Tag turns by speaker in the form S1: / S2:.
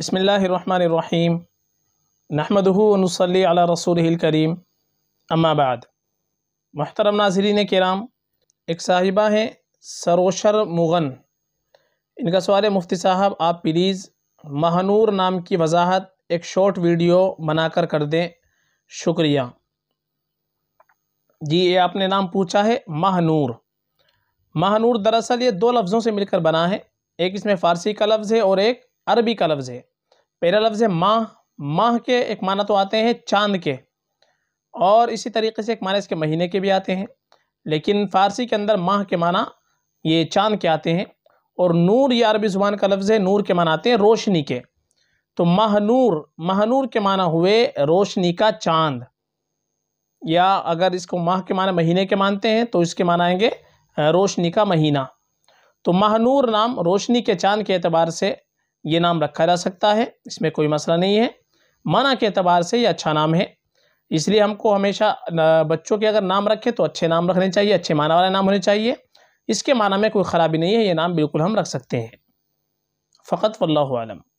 S1: बसमीम नहमदूनसली अला रसूल करीम अम्माबाद महतरम नाजरीन कराम एक साहिबा हैं सरोशर मुगन इनका सवाल है मुफ्ती साहब आप प्लीज़ महानूर नाम की वजाहत एक शॉर्ट वीडियो बनाकर कर दें शुक्रिया जी ये आपने नाम पूछा है महानूर महानूर दरअसल ये दो लफ्ज़ों से मिलकर बना है एक इसमें फ़ारसी का लफ्ज़ है और एक अरबी का लफ्ज़ है पहला लफ्ज़ है माह माह के एक माना तो आते हैं चांद के और इसी तरीके से एक माना इसके महीने के भी आते हैं लेकिन फ़ारसी के अंदर माह के माना ये चांद के आते हैं और नूर यह अरबी ज़ुबान का लफ्ज़ है नूर के माना आते हैं रोशनी के तो महनूर महनूर के माना हुए रोशनी का चांद या अगर इसको माह के माना महीने के मानते हैं तो इसके माना आएंगे रोशनी का महीना तो महनूर नाम रोशनी के चांद के अतबार से ये नाम रखा जा सकता है इसमें कोई मसला नहीं है माना के अतबार से ये अच्छा नाम है इसलिए हमको हमेशा बच्चों के अगर नाम रखें तो अच्छे नाम रखने चाहिए अच्छे माना वाले नाम होने चाहिए इसके माना में कोई ख़राबी नहीं है ये नाम बिल्कुल हम रख सकते हैं फ़कत वल्लम